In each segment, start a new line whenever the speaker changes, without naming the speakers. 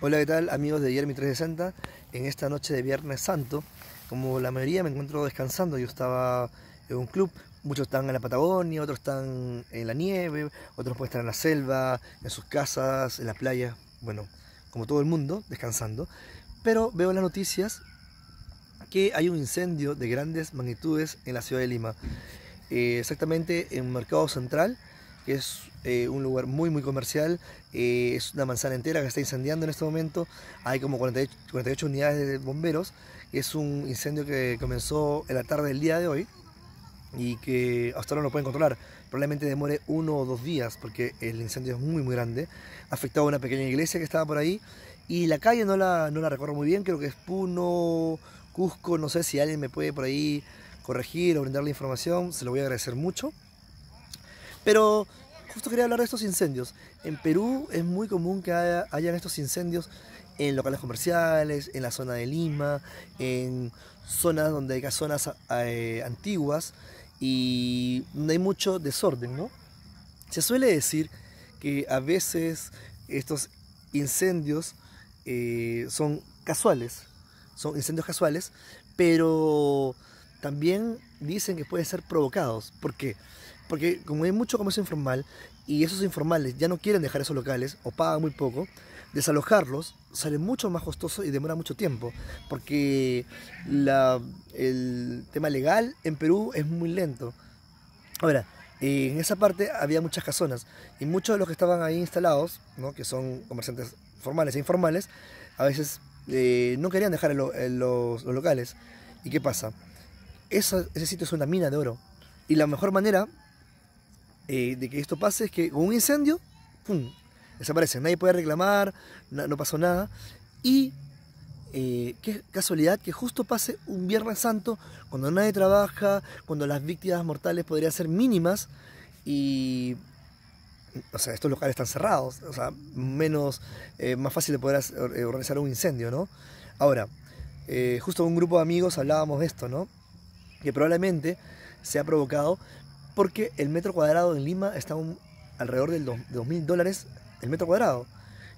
Hola, ¿qué tal amigos de Jeremy 360? En esta noche de Viernes Santo, como la mayoría me encuentro descansando, yo estaba en un club, muchos están en la Patagonia, otros están en la nieve, otros pueden estar en la selva, en sus casas, en la playa, bueno, como todo el mundo, descansando. Pero veo las noticias que hay un incendio de grandes magnitudes en la ciudad de Lima, eh, exactamente en Mercado Central, que es eh, un lugar muy muy comercial, eh, es una manzana entera que está incendiando en este momento, hay como 48, 48 unidades de bomberos, es un incendio que comenzó en la tarde del día de hoy y que hasta ahora no lo pueden controlar, probablemente demore uno o dos días porque el incendio es muy muy grande, ha afectado a una pequeña iglesia que estaba por ahí y la calle no la, no la recorro muy bien, creo que es Puno, Cusco, no sé si alguien me puede por ahí corregir o brindar la información, se lo voy a agradecer mucho. Pero justo quería hablar de estos incendios. En Perú es muy común que haya, hayan estos incendios en locales comerciales, en la zona de Lima, en zonas donde hay zonas eh, antiguas y donde hay mucho desorden, ¿no? Se suele decir que a veces estos incendios eh, son casuales, son incendios casuales, pero también dicen que pueden ser provocados. ¿Por qué? Porque como hay mucho comercio informal y esos informales ya no quieren dejar esos locales o pagan muy poco, desalojarlos sale mucho más costoso y demora mucho tiempo, porque el tema legal en Perú es muy lento. Ahora, en esa parte había muchas casonas y muchos de los que estaban ahí instalados, ¿no? que son comerciantes formales e informales, a veces eh, no querían dejar los, los locales. ¿Y qué pasa? ese sitio es una mina de oro. Y la mejor manera eh, de que esto pase es que con un incendio, ¡pum! desaparece. Nadie puede reclamar, no, pasó nada. Y eh, qué casualidad que justo pase un Viernes Santo, cuando nadie trabaja, cuando las víctimas mortales podrían ser mínimas y. O sea, estos locales están cerrados, o sea, menos, eh, más fácil de poder organizar un incendio, ¿no? Ahora, justo un grupo de amigos hablábamos de esto, ¿no? que probablemente se ha provocado porque el metro cuadrado en Lima está alrededor de 2.000 dólares el metro cuadrado.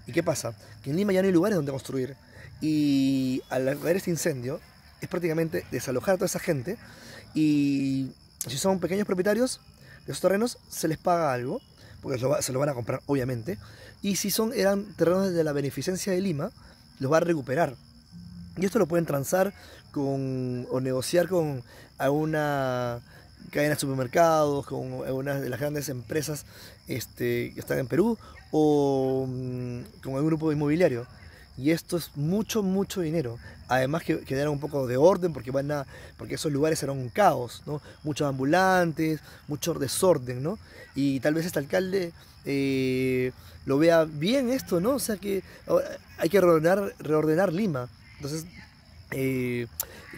¿Y qué pasa? Que en Lima ya no hay lugares donde construir. Y al haber este incendio, es prácticamente desalojar a toda esa gente. Y si son pequeños propietarios de esos terrenos, se les paga algo, porque se lo van a comprar, obviamente. Y si son, eran terrenos de la beneficencia de Lima, los va a recuperar. Y esto lo pueden transar con, o negociar con alguna cadena de supermercados, con algunas de las grandes empresas este, que están en Perú o mm, con algún grupo inmobiliario. Y esto es mucho, mucho dinero. Además que, que un poco de orden porque van a, porque esos lugares eran un caos, ¿no? Muchos ambulantes, mucho desorden, ¿no? Y tal vez este alcalde eh, lo vea bien esto, ¿no? O sea que hay que reordenar, reordenar Lima. Entonces, eh,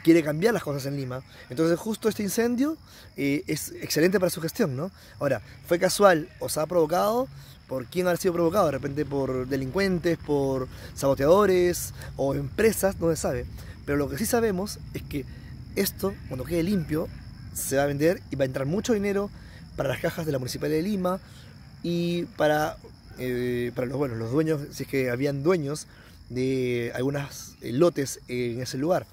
quiere cambiar las cosas en Lima. Entonces justo este incendio eh, es excelente para su gestión, ¿no? Ahora, ¿fue casual o se ha provocado? ¿Por quién ha sido provocado? De repente por delincuentes, por saboteadores o empresas, no se sabe. Pero lo que sí sabemos es que esto, cuando quede limpio, se va a vender y va a entrar mucho dinero para las cajas de la Municipalidad de Lima y para, eh, los, buenos, los dueños, si es que habían dueños de algunos eh, lotes en ese lugar.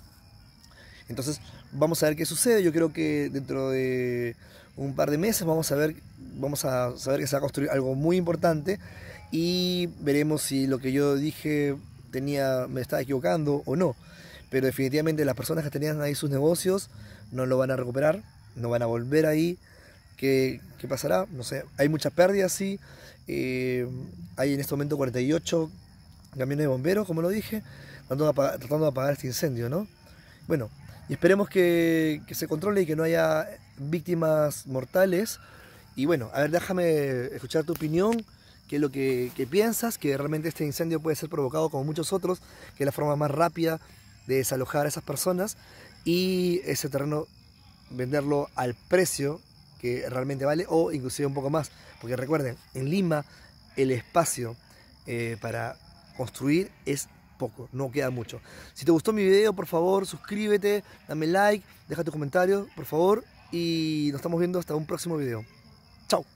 Entonces vamos a ver qué sucede. Yo creo que dentro de un par de meses vamos a ver, vamos a saber que se va a construir algo muy importante y veremos si lo que yo dije tenía, me estaba equivocando o no. Pero definitivamente las personas que tenían ahí sus negocios no lo van a recuperar, no van a volver ahí. ¿Qué, pasará? No sé. Hay muchas pérdidas, sí. Eh, hay en este momento 48 camiones de bomberos, como lo dije, tratando de, apagar, este incendio, ¿no? Bueno, y esperemos que, se controle y que no haya víctimas mortales. Y bueno, a ver, déjame escuchar tu opinión, qué es lo que, piensas, que realmente este incendio puede ser provocado como muchos otros, que es la forma más rápida de desalojar a esas personas y ese terreno venderlo al precio que realmente vale o inclusive un poco más. Porque recuerden, en Lima el espacio eh, para construir es poco, no queda mucho. Si te gustó mi video, por favor, suscríbete, dame like, deja tu comentario, por favor, y nos estamos viendo hasta un próximo video. Chao.